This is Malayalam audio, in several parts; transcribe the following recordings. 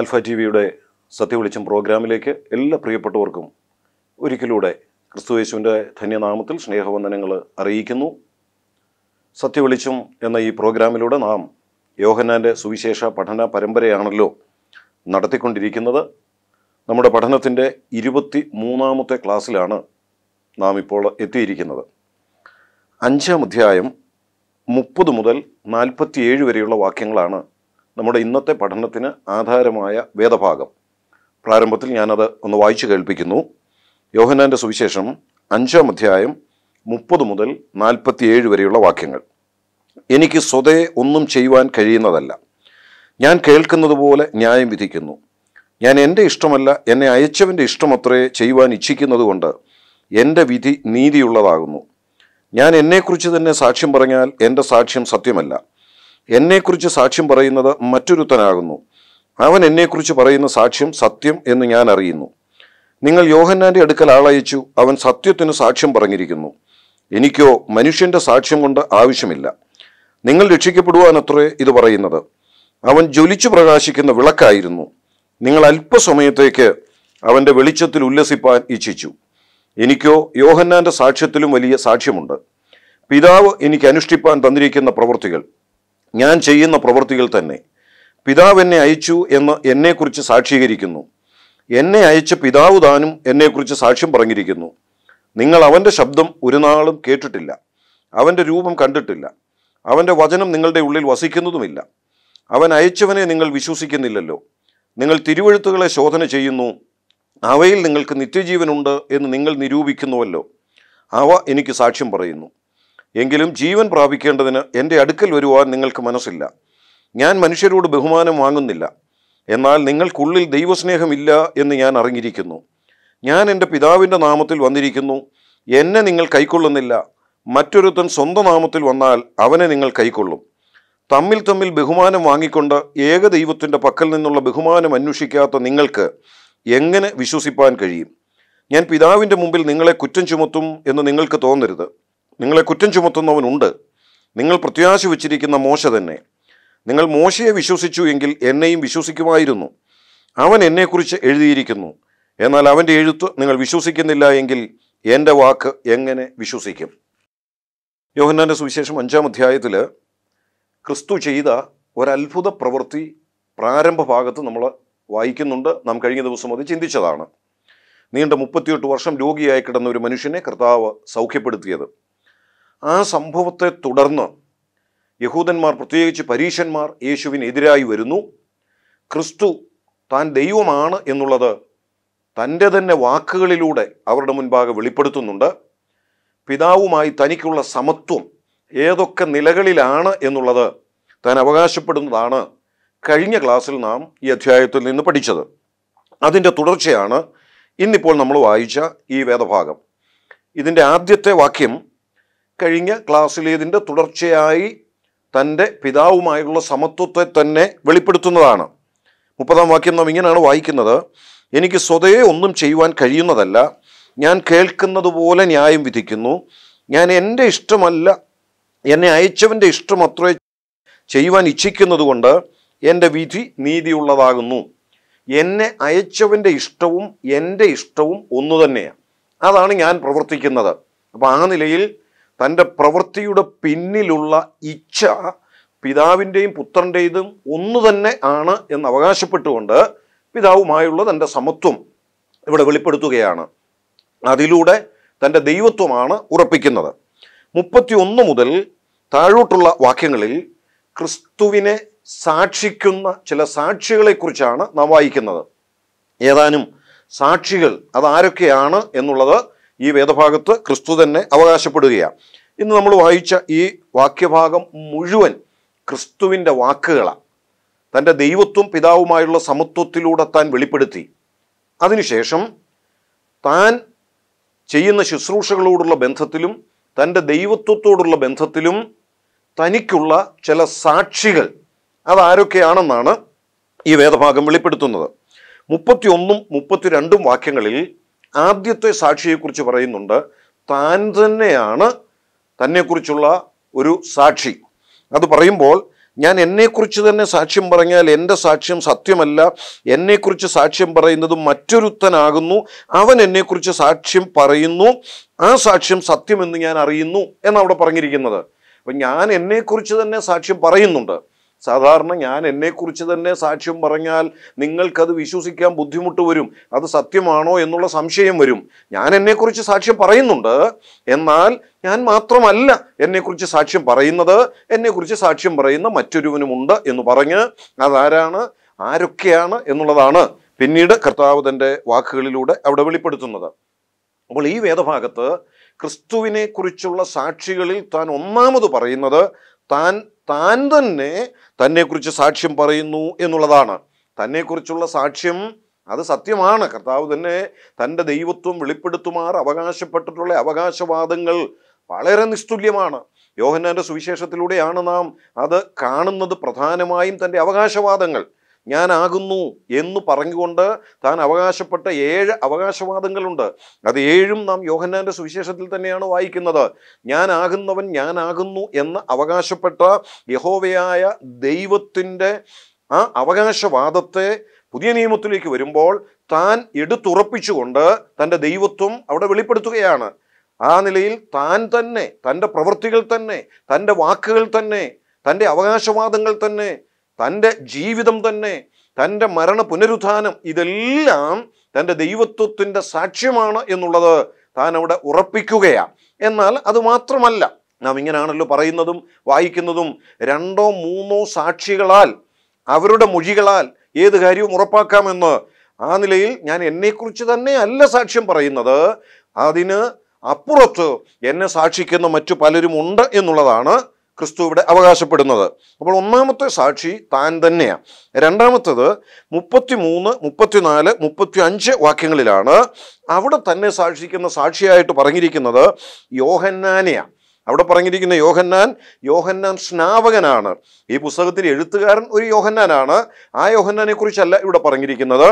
ആൽഫ ടി വിയുടെ സത്യവിളിച്ചം പ്രോഗ്രാമിലേക്ക് എല്ലാ പ്രിയപ്പെട്ടവർക്കും ഒരിക്കലൂടെ ക്രിസ്തുയേശുവിൻ്റെ ധന്യനാമത്തിൽ സ്നേഹവന്ദനങ്ങൾ അറിയിക്കുന്നു സത്യവെളിച്ചം എന്ന ഈ പ്രോഗ്രാമിലൂടെ നാം യോഹന്നാൻ്റെ സുവിശേഷ പഠന പരമ്പരയാണല്ലോ നടത്തിക്കൊണ്ടിരിക്കുന്നത് നമ്മുടെ പഠനത്തിൻ്റെ ഇരുപത്തി മൂന്നാമത്തെ ക്ലാസ്സിലാണ് നാം ഇപ്പോൾ എത്തിയിരിക്കുന്നത് അഞ്ചാം അധ്യായം മുപ്പത് മുതൽ നാൽപ്പത്തിയേഴ് വരെയുള്ള വാക്യങ്ങളാണ് നമ്മുടെ ഇന്നത്തെ പഠനത്തിന് ആധാരമായ വേദഭാഗം പ്രാരംഭത്തിൽ ഞാനത് ഒന്ന് വായിച്ചു കേൾപ്പിക്കുന്നു യോഹനാൻ്റെ സുവിശേഷം അഞ്ചാം അധ്യായം മുപ്പത് മുതൽ നാൽപ്പത്തിയേഴ് വരെയുള്ള വാക്യങ്ങൾ എനിക്ക് സ്വതേ ഒന്നും ചെയ്യുവാൻ കഴിയുന്നതല്ല ഞാൻ കേൾക്കുന്നത് പോലെ ന്യായം വിധിക്കുന്നു ഞാൻ എൻ്റെ ഇഷ്ടമല്ല എന്നെ അയച്ചവൻ്റെ ഇഷ്ടമത്രേ ചെയ്യുവാൻ ഇച്ഛിക്കുന്നത് കൊണ്ട് എൻ്റെ വിധി നീതിയുള്ളതാകുന്നു ഞാൻ എന്നെക്കുറിച്ച് തന്നെ സാക്ഷ്യം പറഞ്ഞാൽ എൻ്റെ സാക്ഷ്യം സത്യമല്ല എന്നെക്കുറിച്ച് സാക്ഷ്യം പറയുന്നത് മറ്റൊരുത്തനാകുന്നു അവൻ എന്നെക്കുറിച്ച് പറയുന്ന സാക്ഷ്യം സത്യം എന്ന് ഞാൻ അറിയുന്നു നിങ്ങൾ യോഹന്നാന്റെ അടുക്കൽ ആളയച്ചു അവൻ സത്യത്തിന് സാക്ഷ്യം പറഞ്ഞിരിക്കുന്നു എനിക്കോ മനുഷ്യന്റെ സാക്ഷ്യം കൊണ്ട് ആവശ്യമില്ല നിങ്ങൾ രക്ഷിക്കപ്പെടുവാനത്രേ ഇത് പറയുന്നത് അവൻ ജ്വലിച്ചു പ്രകാശിക്കുന്ന വിളക്കായിരുന്നു നിങ്ങൾ അല്പസമയത്തേക്ക് അവൻ്റെ വെളിച്ചത്തിൽ ഉല്ലസിപ്പാൻ ഇച്ഛിച്ചു എനിക്കോ യോഹന്നാന്റെ സാക്ഷ്യത്തിലും വലിയ സാക്ഷ്യമുണ്ട് പിതാവ് എനിക്ക് അനുഷ്ഠിപ്പാൻ തന്നിരിക്കുന്ന പ്രവൃത്തികൾ ഞാൻ ചെയ്യുന്ന പ്രവൃത്തികൾ തന്നെ പിതാവ് എന്നെ അയച്ചു എന്ന് എന്നെക്കുറിച്ച് സാക്ഷീകരിക്കുന്നു എന്നെ അയച്ച പിതാവ് താനും എന്നെക്കുറിച്ച് സാക്ഷ്യം പറഞ്ഞിരിക്കുന്നു നിങ്ങൾ അവൻ്റെ ശബ്ദം ഒരു നാളും കേട്ടിട്ടില്ല അവൻ്റെ രൂപം കണ്ടിട്ടില്ല അവൻ്റെ വചനം നിങ്ങളുടെ ഉള്ളിൽ വസിക്കുന്നതുമില്ല അവൻ അയച്ചവനെ നിങ്ങൾ വിശ്വസിക്കുന്നില്ലല്ലോ നിങ്ങൾ തിരുവഴുത്തുകളെ ശോധന ചെയ്യുന്നു അവയിൽ നിങ്ങൾക്ക് നിത്യജീവനുണ്ട് എന്ന് നിങ്ങൾ നിരൂപിക്കുന്നുവല്ലോ അവ എനിക്ക് സാക്ഷ്യം പറയുന്നു എങ്കിലും ജീവൻ പ്രാപിക്കേണ്ടതിന് എൻ്റെ അടുക്കൽ വരുവാൻ നിങ്ങൾക്ക് മനസ്സില്ല ഞാൻ മനുഷ്യരോട് ബഹുമാനം വാങ്ങുന്നില്ല എന്നാൽ നിങ്ങൾക്കുള്ളിൽ ദൈവസ്നേഹമില്ല എന്ന് ഞാൻ അറിഞ്ഞിരിക്കുന്നു ഞാൻ എൻ്റെ പിതാവിൻ്റെ നാമത്തിൽ വന്നിരിക്കുന്നു എന്നെ നിങ്ങൾ കൈക്കൊള്ളുന്നില്ല മറ്റൊരുത്തൻ സ്വന്തം നാമത്തിൽ വന്നാൽ അവനെ നിങ്ങൾ കൈക്കൊള്ളും തമ്മിൽ തമ്മിൽ ബഹുമാനം വാങ്ങിക്കൊണ്ട് ഏക ദൈവത്തിൻ്റെ പക്കൽ നിന്നുള്ള ബഹുമാനം അന്വേഷിക്കാത്ത നിങ്ങൾക്ക് എങ്ങനെ വിശ്വസിപ്പാൻ കഴിയും ഞാൻ പിതാവിൻ്റെ മുമ്പിൽ നിങ്ങളെ കുറ്റം ചുമത്തും എന്ന് നിങ്ങൾക്ക് തോന്നരുത് നിങ്ങളെ കുറ്റം ചുമത്തുന്നവനുണ്ട് നിങ്ങൾ പ്രത്യാശ വച്ചിരിക്കുന്ന മോശ തന്നെ നിങ്ങൾ മോശയെ വിശ്വസിച്ചു എങ്കിൽ എന്നെയും വിശ്വസിക്കുമായിരുന്നു അവൻ എന്നെക്കുറിച്ച് എഴുതിയിരിക്കുന്നു എന്നാൽ അവൻ്റെ എഴുത്ത് നിങ്ങൾ വിശ്വസിക്കുന്നില്ല എങ്കിൽ എൻ്റെ വാക്ക് എങ്ങനെ വിശ്വസിക്കും യോഹന്നാൻ്റെ സുവിശേഷം അഞ്ചാം അധ്യായത്തിൽ ക്രിസ്തു ചെയ്ത ഒരത്ഭുത പ്രവൃത്തി പ്രാരംഭ ഭാഗത്ത് നമ്മൾ വായിക്കുന്നുണ്ട് നാം കഴിഞ്ഞ ദിവസം അത് ചിന്തിച്ചതാണ് നീണ്ട മുപ്പത്തിയെട്ട് വർഷം രോഗിയായി കിടന്ന ഒരു മനുഷ്യനെ കർത്താവ് സൗഖ്യപ്പെടുത്തിയത് ആ സംഭവത്തെ തുടർന്ന് യഹൂദന്മാർ പ്രത്യേകിച്ച് പരീശന്മാർ യേശുവിനെതിരായി വരുന്നു ക്രിസ്തു താൻ ദൈവമാണ് എന്നുള്ളത് തൻ്റെ തന്നെ വാക്കുകളിലൂടെ അവരുടെ മുൻപാകെ വെളിപ്പെടുത്തുന്നുണ്ട് പിതാവുമായി തനിക്കുള്ള സമത്വം ഏതൊക്കെ നിലകളിലാണ് എന്നുള്ളത് താൻ അവകാശപ്പെടുന്നതാണ് കഴിഞ്ഞ ക്ലാസ്സിൽ നാം ഈ അധ്യായത്തിൽ നിന്ന് പഠിച്ചത് അതിൻ്റെ തുടർച്ചയാണ് ഇന്നിപ്പോൾ നമ്മൾ വായിച്ച ഈ വേദഭാഗം ഇതിൻ്റെ ആദ്യത്തെ വാക്യം കഴിഞ്ഞ ക്ലാസ്സിലേതിൻ്റെ തുടർച്ചയായി തൻ്റെ പിതാവുമായുള്ള സമത്വത്തെ തന്നെ വെളിപ്പെടുത്തുന്നതാണ് മുപ്പതാം വാക്യം നാം ഇങ്ങനെയാണ് വായിക്കുന്നത് എനിക്ക് സ്വതയെ ഒന്നും ചെയ്യുവാൻ കഴിയുന്നതല്ല ഞാൻ കേൾക്കുന്നത് പോലെ ന്യായം വിധിക്കുന്നു ഞാൻ എൻ്റെ ഇഷ്ടമല്ല എന്നെ അയച്ചവൻ്റെ ഇഷ്ടം അത്രേ ചെയ്യുവാൻ ഇച്ഛിക്കുന്നത് കൊണ്ട് എൻ്റെ വിധി നീതിയുള്ളതാകുന്നു എന്നെ അയച്ചവൻ്റെ ഇഷ്ടവും എൻ്റെ ഇഷ്ടവും ഒന്നു തന്നെയാണ് അതാണ് ഞാൻ പ്രവർത്തിക്കുന്നത് അപ്പോൾ ആ നിലയിൽ തൻ്റെ പ്രവൃത്തിയുടെ പിന്നിലുള്ള ഇച്ഛ പിതാവിൻ്റെയും പുത്രൻ്റെയും ഒന്നു തന്നെ ആണ് എന്ന് അവകാശപ്പെട്ടുകൊണ്ട് പിതാവുമായുള്ള തൻ്റെ സമത്വം ഇവിടെ വെളിപ്പെടുത്തുകയാണ് അതിലൂടെ തൻ്റെ ദൈവത്വമാണ് ഉറപ്പിക്കുന്നത് മുപ്പത്തി ഒന്ന് മുതൽ താഴോട്ടുള്ള വാക്യങ്ങളിൽ ക്രിസ്തുവിനെ സാക്ഷിക്കുന്ന ചില സാക്ഷികളെക്കുറിച്ചാണ് നാം വായിക്കുന്നത് ഏതാനും സാക്ഷികൾ അതാരൊക്കെയാണ് എന്നുള്ളത് ഈ വേദഭാഗത്ത് ക്രിസ്തു തന്നെ അവകാശപ്പെടുകയാണ് ഇന്ന് നമ്മൾ വായിച്ച ഈ വാക്യഭാഗം മുഴുവൻ ക്രിസ്തുവിൻ്റെ വാക്കുകളാണ് തൻ്റെ ദൈവത്വം പിതാവുമായുള്ള സമത്വത്തിലൂടെ താൻ വെളിപ്പെടുത്തി അതിനുശേഷം താൻ ചെയ്യുന്ന ശുശ്രൂഷകളോടുള്ള ബന്ധത്തിലും തൻ്റെ ദൈവത്വത്തോടുള്ള ബന്ധത്തിലും തനിക്കുള്ള ചില സാക്ഷികൾ അതാരൊക്കെയാണെന്നാണ് ഈ വേദഭാഗം വെളിപ്പെടുത്തുന്നത് മുപ്പത്തിയൊന്നും മുപ്പത്തിരണ്ടും വാക്യങ്ങളിൽ ആദ്യത്തെ സാക്ഷിയെക്കുറിച്ച് പറയുന്നുണ്ട് താൻ തന്നെയാണ് തന്നെക്കുറിച്ചുള്ള ഒരു സാക്ഷി അത് പറയുമ്പോൾ ഞാൻ എന്നെക്കുറിച്ച് തന്നെ സാക്ഷ്യം പറഞ്ഞാൽ എൻ്റെ സാക്ഷ്യം സത്യമല്ല എന്നെക്കുറിച്ച് സാക്ഷ്യം പറയുന്നത് മറ്റൊരുത്തനാകുന്നു അവൻ എന്നെക്കുറിച്ച് സാക്ഷ്യം പറയുന്നു ആ സാക്ഷ്യം സത്യമെന്ന് ഞാൻ അറിയുന്നു എന്നവിടെ പറഞ്ഞിരിക്കുന്നത് അപ്പം ഞാൻ എന്നെക്കുറിച്ച് തന്നെ സാക്ഷ്യം പറയുന്നുണ്ട് സാധാരണ ഞാൻ എന്നെക്കുറിച്ച് തന്നെ സാക്ഷ്യം പറഞ്ഞാൽ നിങ്ങൾക്കത് വിശ്വസിക്കാൻ ബുദ്ധിമുട്ട് വരും അത് സത്യമാണോ എന്നുള്ള സംശയം വരും ഞാൻ എന്നെക്കുറിച്ച് സാക്ഷ്യം പറയുന്നുണ്ട് എന്നാൽ ഞാൻ മാത്രമല്ല എന്നെക്കുറിച്ച് സാക്ഷ്യം പറയുന്നത് എന്നെക്കുറിച്ച് സാക്ഷ്യം പറയുന്ന മറ്റൊരുവനുമുണ്ട് എന്ന് പറഞ്ഞ് അതാരാണ് ആരൊക്കെയാണ് എന്നുള്ളതാണ് പിന്നീട് കർത്താവ് തൻ്റെ വാക്കുകളിലൂടെ അവിടെ വെളിപ്പെടുത്തുന്നത് അപ്പോൾ ഈ വേദഭാഗത്ത് ക്രിസ്തുവിനെ കുറിച്ചുള്ള സാക്ഷികളിൽ താൻ ഒന്നാമത് പറയുന്നത് താൻ താൻ തന്നെ തന്നെക്കുറിച്ച് സാക്ഷ്യം പറയുന്നു എന്നുള്ളതാണ് തന്നെക്കുറിച്ചുള്ള സാക്ഷ്യം അത് സത്യമാണ് കർത്താവ് തന്നെ തൻ്റെ ദൈവത്വം വെളിപ്പെടുത്തുമാർ അവകാശപ്പെട്ടിട്ടുള്ള അവകാശവാദങ്ങൾ വളരെ നിസ്തുല്യമാണ് യോഹന്നാൻ്റെ സുവിശേഷത്തിലൂടെയാണ് നാം അത് കാണുന്നത് പ്രധാനമായും തൻ്റെ അവകാശവാദങ്ങൾ ഞാനാകുന്നു എന്ന് പറഞ്ഞുകൊണ്ട് താൻ അവകാശപ്പെട്ട ഏഴ് അവകാശവാദങ്ങളുണ്ട് അത് ഏഴും നാം യോഹന്നാന്റെ സുവിശേഷത്തിൽ തന്നെയാണ് വായിക്കുന്നത് ഞാനാകുന്നവൻ ഞാനാകുന്നു എന്ന് അവകാശപ്പെട്ട യഹോവയായ ദൈവത്തിൻ്റെ ആ അവകാശവാദത്തെ പുതിയ നിയമത്തിലേക്ക് വരുമ്പോൾ താൻ എടുത്തുറപ്പിച്ചുകൊണ്ട് തൻ്റെ ദൈവത്വം അവിടെ വെളിപ്പെടുത്തുകയാണ് ആ നിലയിൽ താൻ തന്നെ തൻ്റെ പ്രവൃത്തികൾ തന്നെ തൻ്റെ വാക്കുകൾ തന്നെ തൻ്റെ അവകാശവാദങ്ങൾ തന്നെ തൻ്റെ ജീവിതം തന്നെ തൻ്റെ മരണ പുനരുത്ഥാനം ഇതെല്ലാം തൻ്റെ ദൈവത്വത്തിൻ്റെ സാക്ഷ്യമാണ് എന്നുള്ളത് താൻ അവിടെ ഉറപ്പിക്കുകയാണ് എന്നാൽ അത് മാത്രമല്ല നാം ഇങ്ങനെയാണല്ലോ പറയുന്നതും വായിക്കുന്നതും രണ്ടോ മൂന്നോ സാക്ഷികളാൽ അവരുടെ മൊഴികളാൽ ഏത് കാര്യവും ഉറപ്പാക്കാമെന്ന് ആ നിലയിൽ ഞാൻ എന്നെക്കുറിച്ച് തന്നെ അല്ല സാക്ഷ്യം പറയുന്നത് അതിന് അപ്പുറത്ത് എന്നെ സാക്ഷിക്കുന്ന മറ്റു പലരും ഉണ്ട് എന്നുള്ളതാണ് ക്രിസ്തു ഇവിടെ അവകാശപ്പെടുന്നത് അപ്പോൾ ഒന്നാമത്തെ സാക്ഷി താൻ തന്നെയാണ് രണ്ടാമത്തത് മുപ്പത്തി മൂന്ന് മുപ്പത്തിനാല് മുപ്പത്തി അഞ്ച് വാക്യങ്ങളിലാണ് അവിടെ തന്നെ സാക്ഷിക്കുന്ന സാക്ഷിയായിട്ട് പറഞ്ഞിരിക്കുന്നത് യോഹന്നാനെയാണ് അവിടെ പറഞ്ഞിരിക്കുന്ന യോഹന്നാൻ യോഹന്നാൻ സ്നാപകനാണ് ഈ പുസ്തകത്തിൽ എഴുത്തുകാരൻ ഒരു യോഹന്നാനാണ് ആ യോഹന്നാനെ കുറിച്ചല്ല ഇവിടെ പറഞ്ഞിരിക്കുന്നത്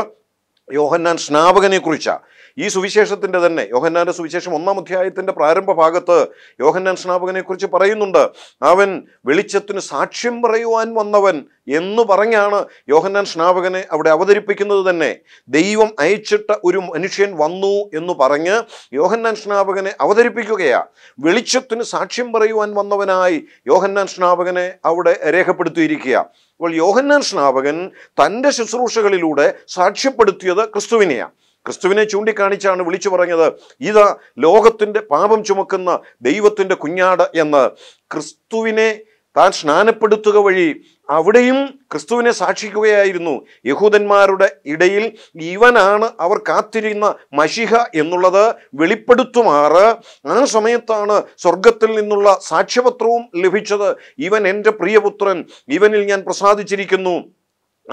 യോഹന്നാൻ സ്നാപകനെ കുറിച്ചാണ് ഈ സുവിശേഷത്തിൻ്റെ തന്നെ യോഹന്നാൻ്റെ സുവിശേഷം ഒന്നാം അധ്യായത്തിൻ്റെ പ്രാരംഭ ഭാഗത്ത് യോഹന്നാൻ സ്നാപകനെക്കുറിച്ച് പറയുന്നുണ്ട് അവൻ വെളിച്ചത്തിന് സാക്ഷ്യം പറയുവാൻ വന്നവൻ എന്ന് പറഞ്ഞാണ് യോഹന്നാൻ സ്നാപകനെ അവിടെ അവതരിപ്പിക്കുന്നത് തന്നെ ദൈവം അയച്ചിട്ട ഒരു മനുഷ്യൻ വന്നു എന്ന് പറഞ്ഞ് യോഹന്നാൻ സ്നാപകനെ അവതരിപ്പിക്കുകയാണ് വെളിച്ചത്തിന് സാക്ഷ്യം പറയുവാൻ വന്നവനായി യോഹന്നാൻ സ്നാപകനെ അവിടെ രേഖപ്പെടുത്തിയിരിക്കുക അപ്പോൾ യോഹന്നാൻ സ്നാപകൻ തൻ്റെ ശുശ്രൂഷകളിലൂടെ സാക്ഷ്യപ്പെടുത്തിയത് ക്രിസ്തുവിനെയാണ് ക്രിസ്തുവിനെ ചൂണ്ടിക്കാണിച്ചാണ് വിളിച്ചു പറഞ്ഞത് ഇതാ ലോകത്തിൻ്റെ പാപം ചുമക്കുന്ന ദൈവത്തിൻ്റെ കുഞ്ഞാട് എന്ന് ക്രിസ്തുവിനെ താൻ സ്നാനപ്പെടുത്തുക വഴി അവിടെയും ക്രിസ്തുവിനെ സാക്ഷിക്കുകയായിരുന്നു യഹൂദന്മാരുടെ ഇടയിൽ ഇവനാണ് അവർ കാത്തിരുന്ന മഷിഹ എന്നുള്ളത് വെളിപ്പെടുത്തുമാറ് ആ സമയത്താണ് സ്വർഗത്തിൽ നിന്നുള്ള സാക്ഷ്യപത്രവും ലഭിച്ചത് ഇവൻ എൻ്റെ പ്രിയപുത്രൻ ഇവനിൽ ഞാൻ പ്രസാദിച്ചിരിക്കുന്നു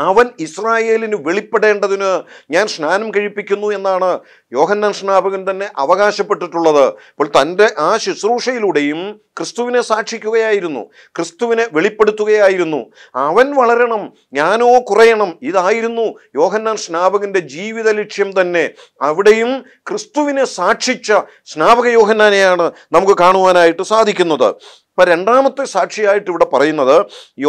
അവൻ ഇസ്രായേലിന് വെളിപ്പെടേണ്ടതിന് ഞാൻ സ്നാനം കഴിപ്പിക്കുന്നു എന്നാണ് യോഹന്നാൻ സ്നാപകൻ തന്നെ അവകാശപ്പെട്ടിട്ടുള്ളത് അപ്പോൾ തൻ്റെ ആ ശുശ്രൂഷയിലൂടെയും ക്രിസ്തുവിനെ സാക്ഷിക്കുകയായിരുന്നു ക്രിസ്തുവിനെ വെളിപ്പെടുത്തുകയായിരുന്നു അവൻ വളരണം ഞാനോ കുറയണം ഇതായിരുന്നു യോഹന്നാൻ സ്നാപകൻ്റെ ജീവിത ലക്ഷ്യം തന്നെ അവിടെയും ക്രിസ്തുവിനെ സാക്ഷിച്ച സ്നാപക യോഹന്നാനെയാണ് നമുക്ക് കാണുവാനായിട്ട് സാധിക്കുന്നത് ഇപ്പം രണ്ടാമത്തെ സാക്ഷിയായിട്ട് ഇവിടെ പറയുന്നത്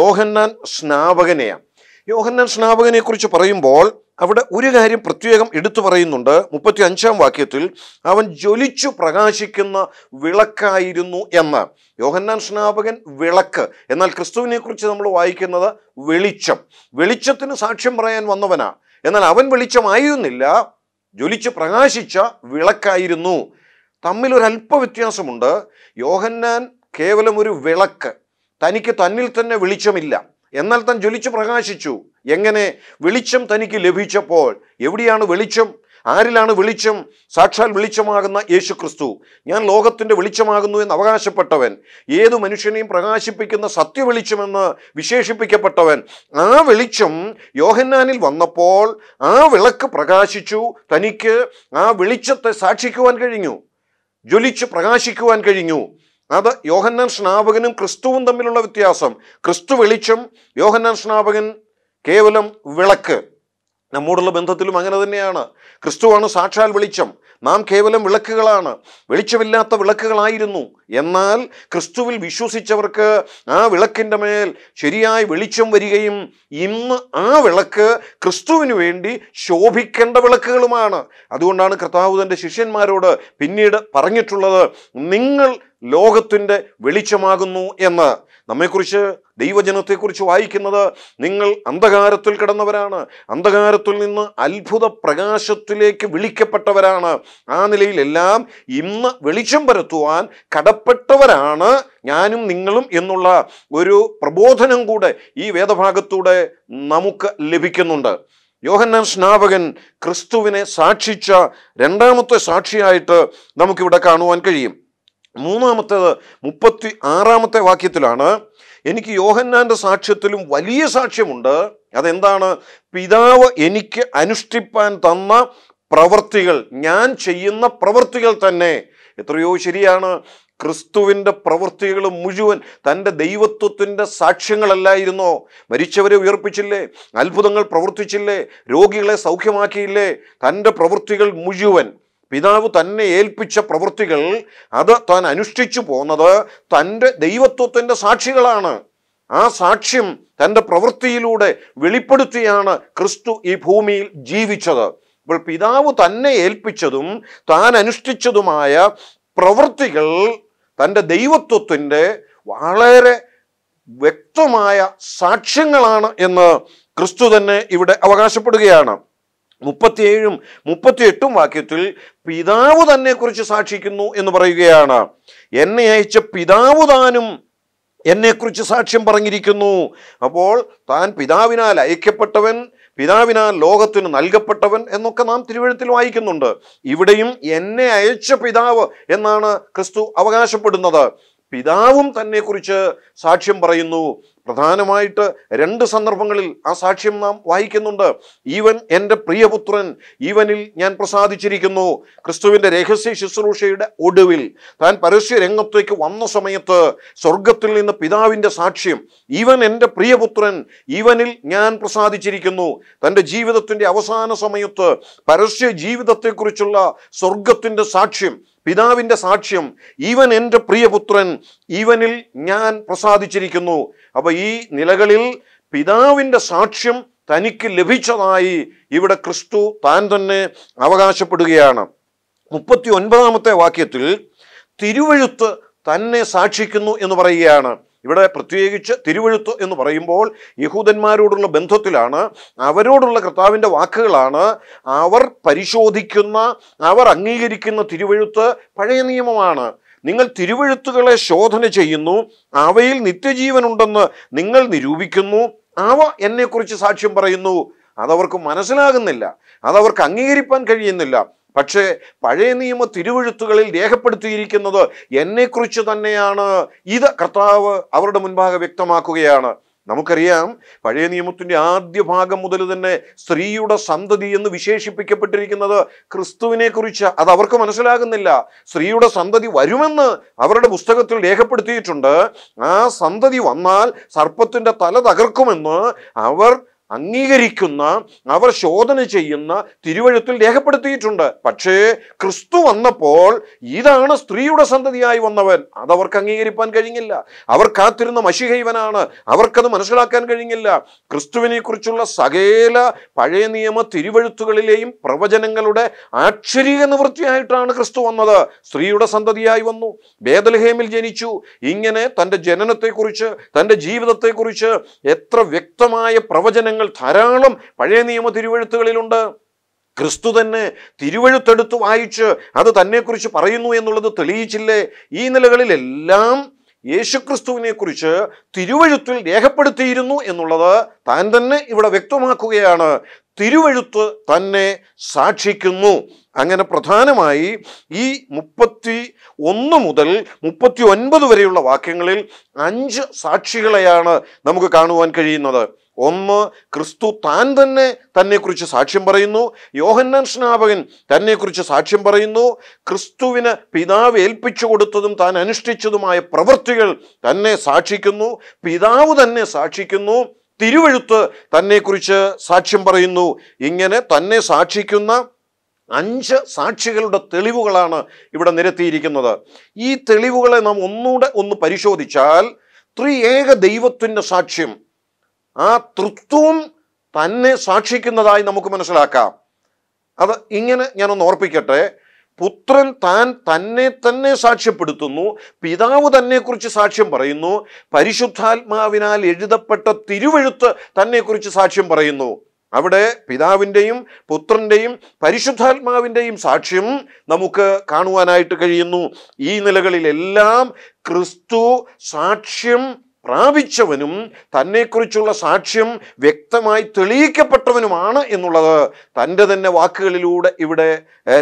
യോഹന്നാൻ സ്നാപകനെയാണ് യോഹന്നൻ സ്നാപകനെ കുറിച്ച് പറയുമ്പോൾ അവിടെ ഒരു കാര്യം പ്രത്യേകം എടുത്തു പറയുന്നുണ്ട് മുപ്പത്തി അഞ്ചാം വാക്യത്തിൽ അവൻ ജ്വലിച്ചു പ്രകാശിക്കുന്ന വിളക്കായിരുന്നു എന്ന് യോഹന്നാൻ സ്നാപകൻ വിളക്ക് എന്നാൽ ക്രിസ്തുവിനെക്കുറിച്ച് നമ്മൾ വായിക്കുന്നത് വെളിച്ചം വെളിച്ചത്തിന് സാക്ഷ്യം പറയാൻ വന്നവനാ എന്നാൽ അവൻ വെളിച്ചമായിരുന്നില്ല ജ്വലിച്ച് പ്രകാശിച്ച വിളക്കായിരുന്നു തമ്മിൽ ഒരു അല്പ വ്യത്യാസമുണ്ട് യോഹന്നാൻ കേവലം ഒരു വിളക്ക് തനിക്ക് തന്നിൽ തന്നെ വെളിച്ചമില്ല എന്നാൽ താൻ ജ്വലിച്ചു പ്രകാശിച്ചു എങ്ങനെ വെളിച്ചം തനിക്ക് ലഭിച്ചപ്പോൾ എവിടെയാണ് വെളിച്ചം ആരിലാണ് വെളിച്ചം സാക്ഷാൽ വെളിച്ചമാകുന്ന യേശു ക്രിസ്തു ഞാൻ ലോകത്തിൻ്റെ വെളിച്ചമാകുന്നു എന്ന് അവകാശപ്പെട്ടവൻ ഏതു മനുഷ്യനെയും പ്രകാശിപ്പിക്കുന്ന വെളിച്ചമെന്ന് വിശേഷിപ്പിക്കപ്പെട്ടവൻ ആ വെളിച്ചം യോഹന്നാനിൽ വന്നപ്പോൾ ആ വിളക്ക് പ്രകാശിച്ചു തനിക്ക് ആ വെളിച്ചത്തെ സാക്ഷിക്കുവാൻ കഴിഞ്ഞു ജ്വലിച്ച് പ്രകാശിക്കുവാൻ കഴിഞ്ഞു അത് യോഹന്നാൻ സ്നാപകനും ക്രിസ്തുവും തമ്മിലുള്ള വ്യത്യാസം ക്രിസ്തു വെളിച്ചം യോഹന്നാൻ സ്നാപകൻ കേവലം വിളക്ക് നമ്മോടുള്ള ബന്ധത്തിലും അങ്ങനെ തന്നെയാണ് ക്രിസ്തുവാണ് സാക്ഷാൽ വെളിച്ചം നാം കേവലം വിളക്കുകളാണ് വെളിച്ചമില്ലാത്ത വിളക്കുകളായിരുന്നു എന്നാൽ ക്രിസ്തുവിൽ വിശ്വസിച്ചവർക്ക് ആ വിളക്കിൻ്റെ മേൽ ശരിയായി വെളിച്ചം വരികയും ഇന്ന് ആ വിളക്ക് ക്രിസ്തുവിന് വേണ്ടി ശോഭിക്കേണ്ട വിളക്കുകളുമാണ് അതുകൊണ്ടാണ് കർത്താവ് തൻ്റെ ശിഷ്യന്മാരോട് പിന്നീട് പറഞ്ഞിട്ടുള്ളത് നിങ്ങൾ ലോകത്തിൻ്റെ വെളിച്ചമാകുന്നു എന്ന് നമ്മെക്കുറിച്ച് ദൈവജനത്തെക്കുറിച്ച് വായിക്കുന്നത് നിങ്ങൾ അന്ധകാരത്തിൽ കിടന്നവരാണ് അന്ധകാരത്തിൽ നിന്ന് അത്ഭുത പ്രകാശത്തിലേക്ക് വിളിക്കപ്പെട്ടവരാണ് ആ നിലയിലെല്ലാം ഇന്ന് വെളിച്ചം പരത്തുവാൻ കടപ്പെട്ടവരാണ് ഞാനും നിങ്ങളും എന്നുള്ള ഒരു പ്രബോധനം കൂടെ ഈ വേദഭാഗത്തൂടെ നമുക്ക് ലഭിക്കുന്നുണ്ട് യോഹന്നാൻ സ്നാപകൻ ക്രിസ്തുവിനെ സാക്ഷിച്ച രണ്ടാമത്തെ സാക്ഷിയായിട്ട് നമുക്കിവിടെ കാണുവാൻ കഴിയും മൂന്നാമത്തേത് മുപ്പത്തി ആറാമത്തെ വാക്യത്തിലാണ് എനിക്ക് യോഹന്നാൻ്റെ സാക്ഷ്യത്തിലും വലിയ സാക്ഷ്യമുണ്ട് അതെന്താണ് പിതാവ് എനിക്ക് അനുഷ്ഠിപ്പാൻ തന്ന പ്രവൃത്തികൾ ഞാൻ ചെയ്യുന്ന പ്രവൃത്തികൾ തന്നെ എത്രയോ ശരിയാണ് ക്രിസ്തുവിൻ്റെ പ്രവൃത്തികൾ മുഴുവൻ തൻ്റെ ദൈവത്വത്തിൻ്റെ സാക്ഷ്യങ്ങളല്ലായിരുന്നോ മരിച്ചവരെ ഉയർപ്പിച്ചില്ലേ അത്ഭുതങ്ങൾ പ്രവർത്തിച്ചില്ലേ രോഗികളെ സൗഖ്യമാക്കിയില്ലേ തൻ്റെ പ്രവൃത്തികൾ മുഴുവൻ പിതാവ് തന്നെ ഏൽപ്പിച്ച പ്രവൃത്തികൾ അത് താൻ അനുഷ്ഠിച്ചു പോകുന്നത് തൻ്റെ ദൈവത്വത്തിൻ്റെ സാക്ഷികളാണ് ആ സാക്ഷ്യം തൻ്റെ പ്രവൃത്തിയിലൂടെ വെളിപ്പെടുത്തിയാണ് ക്രിസ്തു ഈ ഭൂമിയിൽ ജീവിച്ചത് അപ്പോൾ പിതാവ് തന്നെ ഏൽപ്പിച്ചതും താൻ അനുഷ്ഠിച്ചതുമായ പ്രവൃത്തികൾ തൻ്റെ ദൈവത്വത്തിൻ്റെ വളരെ വ്യക്തമായ സാക്ഷ്യങ്ങളാണ് എന്ന് ക്രിസ്തു തന്നെ ഇവിടെ അവകാശപ്പെടുകയാണ് മുപ്പത്തിയേഴും മുപ്പത്തിയെട്ടും വാക്യത്തിൽ പിതാവ് തന്നെക്കുറിച്ച് സാക്ഷിക്കുന്നു എന്ന് പറയുകയാണ് എന്നെ അയച്ച പിതാവ് താനും എന്നെക്കുറിച്ച് സാക്ഷ്യം പറഞ്ഞിരിക്കുന്നു അപ്പോൾ താൻ പിതാവിനാൽ അയക്കപ്പെട്ടവൻ പിതാവിനാൽ ലോകത്തിന് നൽകപ്പെട്ടവൻ എന്നൊക്കെ നാം തിരുവഴുത്തിൽ വായിക്കുന്നുണ്ട് ഇവിടെയും എന്നെ അയച്ച പിതാവ് എന്നാണ് ക്രിസ്തു അവകാശപ്പെടുന്നത് പിതാവും തന്നെക്കുറിച്ച് സാക്ഷ്യം പറയുന്നു പ്രധാനമായിട്ട് രണ്ട് സന്ദർഭങ്ങളിൽ ആ സാക്ഷ്യം നാം വായിക്കുന്നുണ്ട് ഈവൻ എൻ്റെ പ്രിയപുത്രൻ ഈവനിൽ ഞാൻ പ്രസാദിച്ചിരിക്കുന്നു ക്രിസ്തുവിൻ്റെ രഹസ്യ ശുശ്രൂഷയുടെ ഒടുവിൽ താൻ പരസ്യ രംഗത്തേക്ക് വന്ന സമയത്ത് സ്വർഗത്തിൽ നിന്ന് പിതാവിൻ്റെ സാക്ഷ്യം ഈവൻ എൻ്റെ പ്രിയപുത്രൻ ഈവനിൽ ഞാൻ പ്രസാദിച്ചിരിക്കുന്നു തൻ്റെ ജീവിതത്തിൻ്റെ അവസാന സമയത്ത് പരസ്യ ജീവിതത്തെക്കുറിച്ചുള്ള സ്വർഗത്തിൻ്റെ സാക്ഷ്യം പിതാവിൻ്റെ സാക്ഷ്യം ഈവൻ എൻ്റെ പ്രിയപുത്രൻ ഈവനിൽ ഞാൻ പ്രസാദിച്ചിരിക്കുന്നു അപ്പോൾ ഈ നിലകളിൽ പിതാവിൻ്റെ സാക്ഷ്യം തനിക്ക് ലഭിച്ചതായി ഇവിടെ ക്രിസ്തു താൻ തന്നെ അവകാശപ്പെടുകയാണ് മുപ്പത്തി ഒൻപതാമത്തെ വാക്യത്തിൽ തിരുവഴുത്ത് തന്നെ സാക്ഷിക്കുന്നു എന്ന് പറയുകയാണ് ഇവിടെ പ്രത്യേകിച്ച് തിരുവഴുത്ത് എന്ന് പറയുമ്പോൾ യഹൂദന്മാരോടുള്ള ബന്ധത്തിലാണ് അവരോടുള്ള കർത്താവിൻ്റെ വാക്കുകളാണ് അവർ പരിശോധിക്കുന്ന അവർ അംഗീകരിക്കുന്ന തിരുവഴുത്ത് പഴയ നിയമമാണ് നിങ്ങൾ തിരുവഴുത്തുകളെ ശോധന ചെയ്യുന്നു അവയിൽ നിത്യജീവനുണ്ടെന്ന് നിങ്ങൾ നിരൂപിക്കുന്നു അവ എന്നെക്കുറിച്ച് സാക്ഷ്യം പറയുന്നു അതവർക്ക് മനസ്സിലാകുന്നില്ല അതവർക്ക് അംഗീകരിക്കാൻ കഴിയുന്നില്ല പക്ഷേ പഴയ നിയമ തിരുവഴുത്തുകളിൽ രേഖപ്പെടുത്തിയിരിക്കുന്നത് എന്നെക്കുറിച്ച് തന്നെയാണ് ഇത് കർത്താവ് അവരുടെ മുൻപാകെ വ്യക്തമാക്കുകയാണ് നമുക്കറിയാം പഴയ നിയമത്തിൻ്റെ ആദ്യ ഭാഗം മുതൽ തന്നെ സ്ത്രീയുടെ സന്തതി എന്ന് വിശേഷിപ്പിക്കപ്പെട്ടിരിക്കുന്നത് ക്രിസ്തുവിനെ കുറിച്ച് അത് അവർക്ക് മനസ്സിലാകുന്നില്ല സ്ത്രീയുടെ സന്തതി വരുമെന്ന് അവരുടെ പുസ്തകത്തിൽ രേഖപ്പെടുത്തിയിട്ടുണ്ട് ആ സന്തതി വന്നാൽ സർപ്പത്തിൻ്റെ തല തകർക്കുമെന്ന് അവർ അംഗീകരിക്കുന്ന അവർ ശോധന ചെയ്യുന്ന തിരുവഴുത്തിൽ രേഖപ്പെടുത്തിയിട്ടുണ്ട് പക്ഷേ ക്രിസ്തു വന്നപ്പോൾ ഇതാണ് സ്ത്രീയുടെ സന്തതിയായി വന്നവൻ അതവർക്ക് അംഗീകരിക്കാൻ കഴിഞ്ഞില്ല അവർ കാത്തിരുന്ന മഷിഹൈവനാണ് അവർക്കത് മനസ്സിലാക്കാൻ കഴിഞ്ഞില്ല ക്രിസ്തുവിനെ കുറിച്ചുള്ള സകേല പഴയ നിയമ തിരുവഴുത്തുകളിലെയും പ്രവചനങ്ങളുടെ ആക്ഷരിക നിവൃത്തിയായിട്ടാണ് ക്രിസ്തു വന്നത് സ്ത്രീയുടെ സന്തതിയായി വന്നു ബേദൽഹേമിൽ ജനിച്ചു ഇങ്ങനെ തൻ്റെ ജനനത്തെക്കുറിച്ച് തൻ്റെ ജീവിതത്തെക്കുറിച്ച് എത്ര വ്യക്തമായ പ്രവചനങ്ങൾ നിർദ്ദേശങ്ങൾ ധാരാളം പഴയ നിയമ തിരുവഴുത്തുകളിലുണ്ട് ക്രിസ്തു തന്നെ തിരുവഴുത്തെടുത്ത് വായിച്ച് അത് തന്നെക്കുറിച്ച് പറയുന്നു എന്നുള്ളത് തെളിയിച്ചില്ലേ ഈ നിലകളിലെല്ലാം യേശുക്രിസ്തുവിനെക്കുറിച്ച് തിരുവഴുത്തിൽ രേഖപ്പെടുത്തിയിരുന്നു എന്നുള്ളത് താൻ തന്നെ ഇവിടെ വ്യക്തമാക്കുകയാണ് തിരുവഴുത്ത് തന്നെ സാക്ഷിക്കുന്നു അങ്ങനെ പ്രധാനമായി ഈ മുപ്പത്തി ഒന്ന് മുതൽ മുപ്പത്തി ഒൻപത് വരെയുള്ള വാക്യങ്ങളിൽ അഞ്ച് സാക്ഷികളെയാണ് നമുക്ക് കാണുവാൻ കഴിയുന്നത് ഒന്ന് ക്രിസ്തു താൻ തന്നെ തന്നെക്കുറിച്ച് സാക്ഷ്യം പറയുന്നു യോഹന്നാൻ സ്നാപകൻ തന്നെക്കുറിച്ച് സാക്ഷ്യം പറയുന്നു ക്രിസ്തുവിന് പിതാവ് ഏൽപ്പിച്ചു കൊടുത്തതും താൻ അനുഷ്ഠിച്ചതുമായ പ്രവൃത്തികൾ തന്നെ സാക്ഷിക്കുന്നു പിതാവ് തന്നെ സാക്ഷിക്കുന്നു തിരുവഴുത്ത് തന്നെക്കുറിച്ച് സാക്ഷ്യം പറയുന്നു ഇങ്ങനെ തന്നെ സാക്ഷിക്കുന്ന അഞ്ച് സാക്ഷികളുടെ തെളിവുകളാണ് ഇവിടെ നിരത്തിയിരിക്കുന്നത് ഈ തെളിവുകളെ നാം ഒന്നുകൂടെ ഒന്ന് പരിശോധിച്ചാൽ ത്രിയേക ദൈവത്തിൻ്റെ സാക്ഷ്യം ആ തൃത്വം തന്നെ സാക്ഷിക്കുന്നതായി നമുക്ക് മനസ്സിലാക്കാം അത് ഇങ്ങനെ ഞാനൊന്ന് ഓർപ്പിക്കട്ടെ പുത്രൻ താൻ തന്നെ തന്നെ സാക്ഷ്യപ്പെടുത്തുന്നു പിതാവ് തന്നെക്കുറിച്ച് സാക്ഷ്യം പറയുന്നു പരിശുദ്ധാത്മാവിനാൽ എഴുതപ്പെട്ട തിരുവെഴുത്ത് തന്നെക്കുറിച്ച് സാക്ഷ്യം പറയുന്നു അവിടെ പിതാവിൻ്റെയും പുത്രൻ്റെയും പരിശുദ്ധാത്മാവിൻ്റെയും സാക്ഷ്യം നമുക്ക് കാണുവാനായിട്ട് കഴിയുന്നു ഈ നിലകളിലെല്ലാം ക്രിസ്തു സാക്ഷ്യം പ്രാപിച്ചവനും തന്നെക്കുറിച്ചുള്ള സാക്ഷ്യം വ്യക്തമായി തെളിയിക്കപ്പെട്ടവനുമാണ് എന്നുള്ളത് തൻ്റെ തന്നെ വാക്കുകളിലൂടെ ഇവിടെ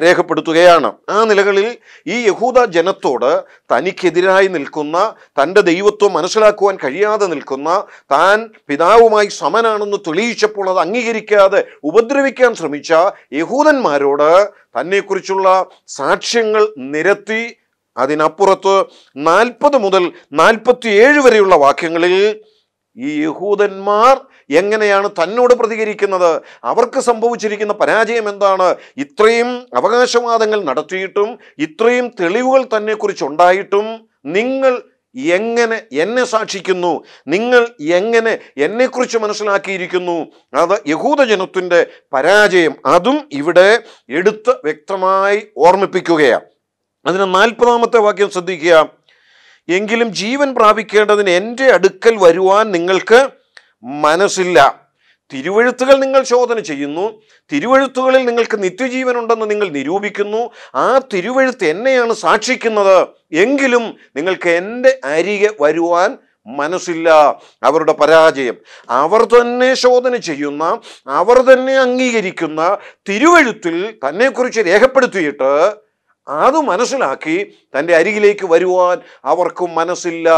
രേഖപ്പെടുത്തുകയാണ് ആ നിലകളിൽ ഈ യഹൂദ ജനത്തോട് തനിക്കെതിരായി നിൽക്കുന്ന തൻ്റെ ദൈവത്വം മനസ്സിലാക്കുവാൻ കഴിയാതെ നിൽക്കുന്ന താൻ പിതാവുമായി സമനാണെന്ന് തെളിയിച്ചപ്പോൾ അത് അംഗീകരിക്കാതെ ഉപദ്രവിക്കാൻ ശ്രമിച്ച യഹൂദന്മാരോട് തന്നെക്കുറിച്ചുള്ള സാക്ഷ്യങ്ങൾ നിരത്തി അതിനപ്പുറത്ത് നാൽപ്പത് മുതൽ ഏഴ് വരെയുള്ള വാക്യങ്ങളിൽ ഈ യഹൂദന്മാർ എങ്ങനെയാണ് തന്നോട് പ്രതികരിക്കുന്നത് അവർക്ക് സംഭവിച്ചിരിക്കുന്ന പരാജയം എന്താണ് ഇത്രയും അവകാശവാദങ്ങൾ നടത്തിയിട്ടും ഇത്രയും തെളിവുകൾ തന്നെക്കുറിച്ച് ഉണ്ടായിട്ടും നിങ്ങൾ എങ്ങനെ എന്നെ സാക്ഷിക്കുന്നു നിങ്ങൾ എങ്ങനെ എന്നെക്കുറിച്ച് മനസ്സിലാക്കിയിരിക്കുന്നു അത് യഹൂദജനത്തിൻ്റെ പരാജയം അതും ഇവിടെ എടുത്ത് വ്യക്തമായി ഓർമ്മിപ്പിക്കുകയാണ് അതിന് നാൽപ്പതാമത്തെ വാക്യം ശ്രദ്ധിക്കുക എങ്കിലും ജീവൻ പ്രാപിക്കേണ്ടതിന് എൻ്റെ അടുക്കൽ വരുവാൻ നിങ്ങൾക്ക് മനസ്സില്ല തിരുവഴുത്തുകൾ നിങ്ങൾ ശോധന ചെയ്യുന്നു തിരുവഴുത്തുകളിൽ നിങ്ങൾക്ക് നിത്യജീവനുണ്ടെന്ന് നിങ്ങൾ നിരൂപിക്കുന്നു ആ തിരുവഴുത്ത് എന്നെയാണ് സാക്ഷിക്കുന്നത് എങ്കിലും നിങ്ങൾക്ക് എൻ്റെ അരികെ വരുവാൻ മനസ്സില്ല അവരുടെ പരാജയം അവർ തന്നെ ശോധന ചെയ്യുന്ന അവർ തന്നെ അംഗീകരിക്കുന്ന തിരുവഴുത്തിൽ തന്നെക്കുറിച്ച് രേഖപ്പെടുത്തിയിട്ട് അത് മനസ്സിലാക്കി തൻ്റെ അരികിലേക്ക് വരുവാൻ അവർക്കും മനസ്സില്ല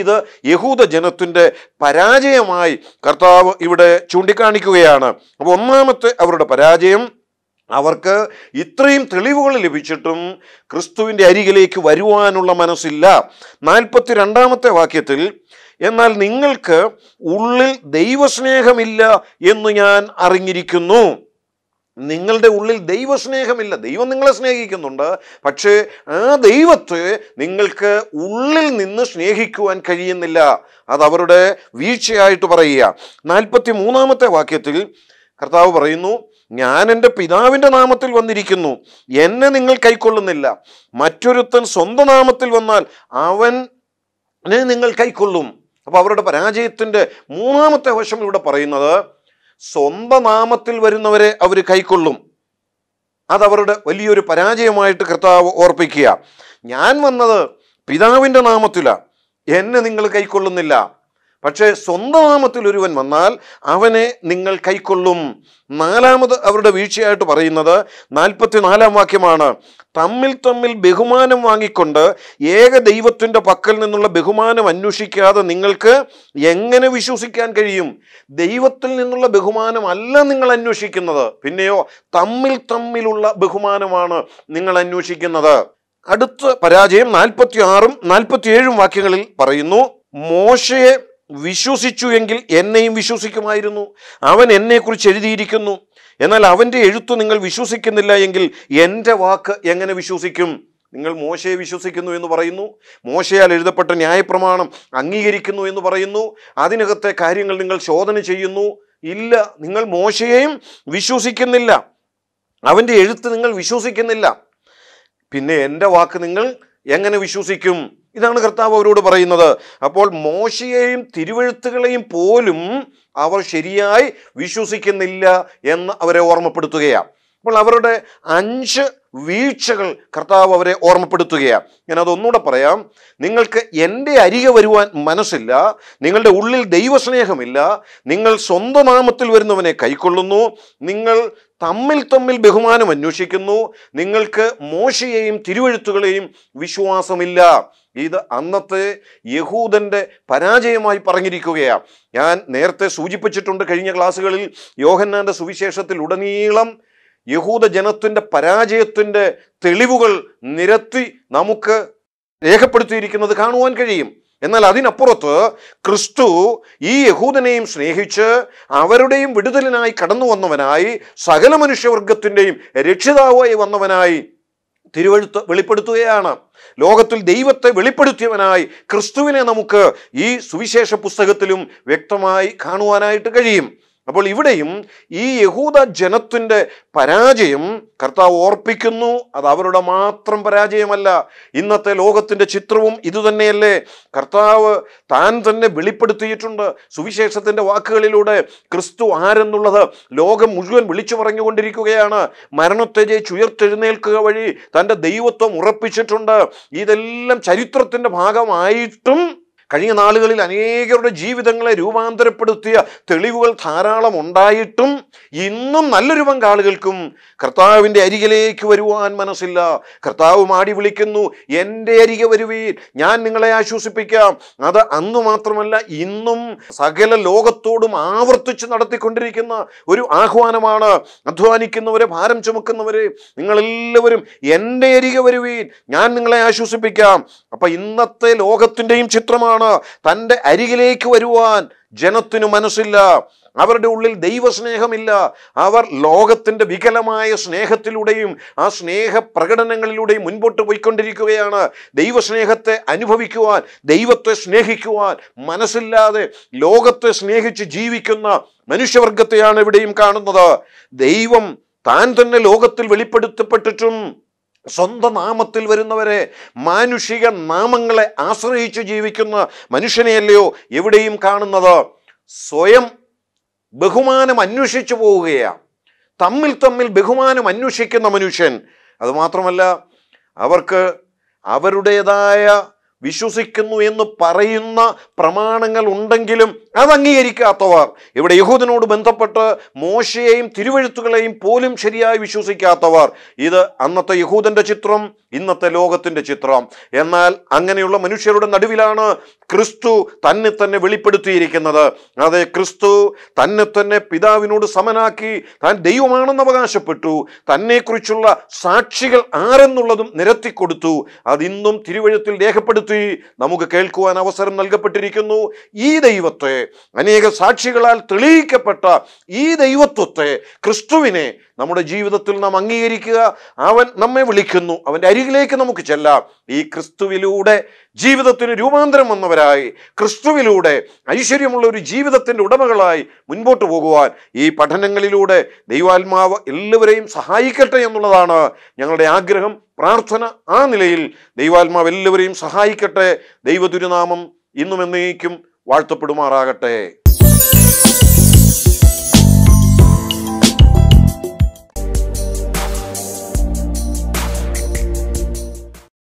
ഇത് യഹൂദ ജനത്തിൻ്റെ പരാജയമായി കർത്താവ് ഇവിടെ ചൂണ്ടിക്കാണിക്കുകയാണ് അപ്പോൾ ഒന്നാമത്തെ അവരുടെ പരാജയം അവർക്ക് ഇത്രയും തെളിവുകൾ ലഭിച്ചിട്ടും ക്രിസ്തുവിൻ്റെ അരികിലേക്ക് വരുവാനുള്ള മനസ്സില്ല നാൽപ്പത്തി രണ്ടാമത്തെ വാക്യത്തിൽ എന്നാൽ നിങ്ങൾക്ക് ഉള്ളിൽ ദൈവസ്നേഹമില്ല എന്ന് ഞാൻ അറിഞ്ഞിരിക്കുന്നു നിങ്ങളുടെ ഉള്ളിൽ ദൈവസ്നേഹമില്ല ദൈവം നിങ്ങളെ സ്നേഹിക്കുന്നുണ്ട് പക്ഷേ ആ ദൈവത്തെ നിങ്ങൾക്ക് ഉള്ളിൽ നിന്ന് സ്നേഹിക്കുവാൻ കഴിയുന്നില്ല അത് അവരുടെ വീഴ്ചയായിട്ട് പറയുക നാൽപ്പത്തി മൂന്നാമത്തെ വാക്യത്തിൽ കർത്താവ് പറയുന്നു ഞാൻ എൻ്റെ പിതാവിൻ്റെ നാമത്തിൽ വന്നിരിക്കുന്നു എന്നെ നിങ്ങൾ കൈക്കൊള്ളുന്നില്ല മറ്റൊരുത്തൻ സ്വന്തം നാമത്തിൽ വന്നാൽ അവനെ നിങ്ങൾ കൈക്കൊള്ളും അപ്പോൾ അവരുടെ പരാജയത്തിൻ്റെ മൂന്നാമത്തെ വശം ഇവിടെ പറയുന്നത് സ്വന്തം നാമത്തിൽ വരുന്നവരെ അവർ കൈക്കൊള്ളും അതവരുടെ വലിയൊരു പരാജയമായിട്ട് കർത്താവ് ഓർപ്പിക്കുക ഞാൻ വന്നത് പിതാവിൻ്റെ നാമത്തിലാണ് എന്നെ നിങ്ങൾ കൈക്കൊള്ളുന്നില്ല പക്ഷേ സ്വന്തം നാമത്തിൽ ഒരുവൻ വന്നാൽ അവനെ നിങ്ങൾ കൈക്കൊള്ളും നാലാമത് അവരുടെ വീഴ്ചയായിട്ട് പറയുന്നത് നാൽപ്പത്തിനാലാം വാക്യമാണ് തമ്മിൽ തമ്മിൽ ബഹുമാനം വാങ്ങിക്കൊണ്ട് ഏക ദൈവത്തിൻ്റെ പക്കൽ നിന്നുള്ള ബഹുമാനം അന്വേഷിക്കാതെ നിങ്ങൾക്ക് എങ്ങനെ വിശ്വസിക്കാൻ കഴിയും ദൈവത്തിൽ നിന്നുള്ള ബഹുമാനമല്ല നിങ്ങൾ അന്വേഷിക്കുന്നത് പിന്നെയോ തമ്മിൽ തമ്മിലുള്ള ബഹുമാനമാണ് നിങ്ങൾ അന്വേഷിക്കുന്നത് അടുത്ത പരാജയം നാൽപ്പത്തി ആറും നാൽപ്പത്തിയേഴും വാക്യങ്ങളിൽ പറയുന്നു മോശയെ വിശ്വസിച്ചു എങ്കിൽ എന്നെയും വിശ്വസിക്കുമായിരുന്നു അവൻ എന്നെക്കുറിച്ച് എഴുതിയിരിക്കുന്നു എന്നാൽ അവൻ്റെ എഴുത്ത് നിങ്ങൾ വിശ്വസിക്കുന്നില്ല എങ്കിൽ എൻ്റെ വാക്ക് എങ്ങനെ വിശ്വസിക്കും നിങ്ങൾ മോശയെ വിശ്വസിക്കുന്നു എന്ന് പറയുന്നു മോശയാൽ എഴുതപ്പെട്ട ന്യായപ്രമാണം അംഗീകരിക്കുന്നു എന്ന് പറയുന്നു അതിനകത്തെ കാര്യങ്ങൾ നിങ്ങൾ ശോധന ചെയ്യുന്നു ഇല്ല നിങ്ങൾ മോശയെയും വിശ്വസിക്കുന്നില്ല അവൻ്റെ എഴുത്ത് നിങ്ങൾ വിശ്വസിക്കുന്നില്ല പിന്നെ എൻ്റെ വാക്ക് നിങ്ങൾ എങ്ങനെ വിശ്വസിക്കും ഇതാണ് കർത്താവ് അവരോട് പറയുന്നത് അപ്പോൾ മോശയെയും തിരുവഴുത്തുകളെയും പോലും അവർ ശരിയായി വിശ്വസിക്കുന്നില്ല എന്ന് അവരെ ഓർമ്മപ്പെടുത്തുകയാണ് അപ്പോൾ അവരുടെ അഞ്ച് വീഴ്ചകൾ കർത്താവ് അവരെ ഓർമ്മപ്പെടുത്തുകയാണ് ഞാൻ അതൊന്നുകൂടെ പറയാം നിങ്ങൾക്ക് എൻ്റെ അരികെ വരുവാൻ മനസ്സില്ല നിങ്ങളുടെ ഉള്ളിൽ ദൈവസ്നേഹമില്ല നിങ്ങൾ സ്വന്തം നാമത്തിൽ വരുന്നവനെ കൈക്കൊള്ളുന്നു നിങ്ങൾ തമ്മിൽ തമ്മിൽ ബഹുമാനം അന്വേഷിക്കുന്നു നിങ്ങൾക്ക് മോശയെയും തിരുവഴുത്തുകളെയും വിശ്വാസമില്ല ഇത് അന്നത്തെ യഹൂദൻ്റെ പരാജയമായി പറഞ്ഞിരിക്കുകയാണ് ഞാൻ നേരത്തെ സൂചിപ്പിച്ചിട്ടുണ്ട് കഴിഞ്ഞ ക്ലാസ്സുകളിൽ യോഹന്നാൻ്റെ സുവിശേഷത്തിൽ ഉടനീളം യഹൂദ ജനത്തിൻ്റെ പരാജയത്തിൻ്റെ തെളിവുകൾ നിരത്തി നമുക്ക് രേഖപ്പെടുത്തിയിരിക്കുന്നത് കാണുവാൻ കഴിയും എന്നാൽ അതിനപ്പുറത്ത് ക്രിസ്തു ഈ യഹൂദനെയും സ്നേഹിച്ച് അവരുടെയും വിടുതലിനായി കടന്നു വന്നവനായി സകല മനുഷ്യവർഗത്തിൻ്റെയും രക്ഷിതാവായി വന്നവനായി തിരുവഴുത്ത് വെളിപ്പെടുത്തുകയാണ് ലോകത്തിൽ ദൈവത്തെ വെളിപ്പെടുത്തിയവനായി ക്രിസ്തുവിനെ നമുക്ക് ഈ സുവിശേഷ പുസ്തകത്തിലും വ്യക്തമായി കാണുവാനായിട്ട് കഴിയും അപ്പോൾ ഇവിടെയും ഈ യഹൂദ ജനത്തിൻ്റെ പരാജയം കർത്താവ് ഓർപ്പിക്കുന്നു അത് അവരുടെ മാത്രം പരാജയമല്ല ഇന്നത്തെ ലോകത്തിൻ്റെ ചിത്രവും ഇതുതന്നെയല്ലേ കർത്താവ് താൻ തന്നെ വെളിപ്പെടുത്തിയിട്ടുണ്ട് സുവിശേഷത്തിൻ്റെ വാക്കുകളിലൂടെ ക്രിസ്തു ആരെന്നുള്ളത് ലോകം മുഴുവൻ വിളിച്ചു പറഞ്ഞുകൊണ്ടിരിക്കുകയാണ് മരണത്തെ ജയിച്ചുയർത്തെഴുന്നേൽക്കുക വഴി തൻ്റെ ദൈവത്വം ഉറപ്പിച്ചിട്ടുണ്ട് ഇതെല്ലാം ചരിത്രത്തിൻ്റെ ഭാഗമായിട്ടും കഴിഞ്ഞ നാളുകളിൽ അനേകരുടെ ജീവിതങ്ങളെ രൂപാന്തരപ്പെടുത്തിയ തെളിവുകൾ ധാരാളം ഉണ്ടായിട്ടും ഇന്നും നല്ലൊരു പങ്കാളുകൾക്കും കർത്താവിൻ്റെ അരികിലേക്ക് വരുവാൻ മനസ്സില്ല കർത്താവ് മാടി വിളിക്കുന്നു എൻ്റെ അരികെ വരുവേ ഞാൻ നിങ്ങളെ ആശ്വസിപ്പിക്കാം അത് അന്ന് മാത്രമല്ല ഇന്നും സകല ലോകത്തോടും ആവർത്തിച്ച് നടത്തിക്കൊണ്ടിരിക്കുന്ന ഒരു ആഹ്വാനമാണ് അധ്വാനിക്കുന്നവരെ ഭാരം ചുമക്കുന്നവരെ നിങ്ങളെല്ലാവരും എൻ്റെ അരികെ വരുവീൻ ഞാൻ നിങ്ങളെ ആശ്വസിപ്പിക്കാം അപ്പം ഇന്നത്തെ ലോകത്തിൻ്റെയും ചിത്രമാണ് പറയുകയാണ് തൻ്റെ അരികിലേക്ക് വരുവാൻ ജനത്തിനു മനസ്സില്ല അവരുടെ ഉള്ളിൽ ദൈവസ്നേഹമില്ല അവർ ലോകത്തിൻ്റെ വികലമായ സ്നേഹത്തിലൂടെയും ആ സ്നേഹ പ്രകടനങ്ങളിലൂടെയും മുൻപോട്ട് പോയിക്കൊണ്ടിരിക്കുകയാണ് ദൈവസ്നേഹത്തെ അനുഭവിക്കുവാൻ ദൈവത്തെ സ്നേഹിക്കുവാൻ മനസ്സില്ലാതെ ലോകത്തെ സ്നേഹിച്ച് ജീവിക്കുന്ന മനുഷ്യവർഗത്തെയാണ് ഇവിടെയും കാണുന്നത് ദൈവം താൻ തന്നെ ലോകത്തിൽ വെളിപ്പെടുത്തപ്പെട്ടിട്ടും സ്വന്തം നാമത്തിൽ വരുന്നവരെ മാനുഷിക നാമങ്ങളെ ആശ്രയിച്ച് ജീവിക്കുന്ന മനുഷ്യനെയല്ലയോ എവിടെയും കാണുന്നത് സ്വയം ബഹുമാനം അന്വേഷിച്ചു പോവുകയാണ് തമ്മിൽ തമ്മിൽ ബഹുമാനം അന്വേഷിക്കുന്ന മനുഷ്യൻ അതുമാത്രമല്ല അവർക്ക് അവരുടേതായ വിശ്വസിക്കുന്നു എന്ന് പറയുന്ന പ്രമാണങ്ങൾ ഉണ്ടെങ്കിലും അത് അംഗീകരിക്കാത്തവർ ഇവിടെ യഹൂദനോട് ബന്ധപ്പെട്ട് മോശയെയും തിരുവഴുത്തുകളെയും പോലും ശരിയായി വിശ്വസിക്കാത്തവർ ഇത് അന്നത്തെ യഹൂദന്റെ ചിത്രം ഇന്നത്തെ ലോകത്തിന്റെ ചിത്രം എന്നാൽ അങ്ങനെയുള്ള മനുഷ്യരുടെ നടുവിലാണ് ക്രിസ്തു തന്നെ തന്നെ വെളിപ്പെടുത്തിയിരിക്കുന്നത് അതെ ക്രിസ്തു തന്നെ തന്നെ പിതാവിനോട് സമനാക്കി താൻ ദൈവമാണെന്ന് അവകാശപ്പെട്ടു തന്നെക്കുറിച്ചുള്ള സാക്ഷികൾ ആരെന്നുള്ളതും നിരത്തിക്കൊടുത്തു അതിന്നും തിരുവഴുത്തിൽ രേഖപ്പെടുത്തി ഉൾപ്പെടുത്തി നമുക്ക് കേൾക്കുവാൻ അവസരം നൽകപ്പെട്ടിരിക്കുന്നു ഈ ദൈവത്തെ അനേക സാക്ഷികളാൽ തെളിയിക്കപ്പെട്ട ഈ ദൈവത്വത്തെ ക്രിസ്തുവിനെ നമ്മുടെ ജീവിതത്തിൽ നാം അംഗീകരിക്കുക അവൻ നമ്മെ വിളിക്കുന്നു അവൻ്റെ അരികിലേക്ക് നമുക്ക് ചെല്ലാം ഈ ക്രിസ്തുവിലൂടെ ജീവിതത്തിന് രൂപാന്തരം വന്നവരായി ക്രിസ്തുവിലൂടെ ഐശ്വര്യമുള്ള ഒരു ജീവിതത്തിൻ്റെ ഉടമകളായി മുൻപോട്ട് പോകുവാൻ ഈ പഠനങ്ങളിലൂടെ ദൈവാത്മാവ് എല്ലാവരെയും സഹായിക്കട്ടെ എന്നുള്ളതാണ് ഞങ്ങളുടെ ആഗ്രഹം പ്രാർത്ഥന ആ നിലയിൽ ദൈവാത്മാവ് എല്ലാവരെയും സഹായിക്കട്ടെ ദൈവതുരുനാമം ഇന്നും എന്നേക്കും വാഴ്ത്തപ്പെടുമാറാകട്ടെ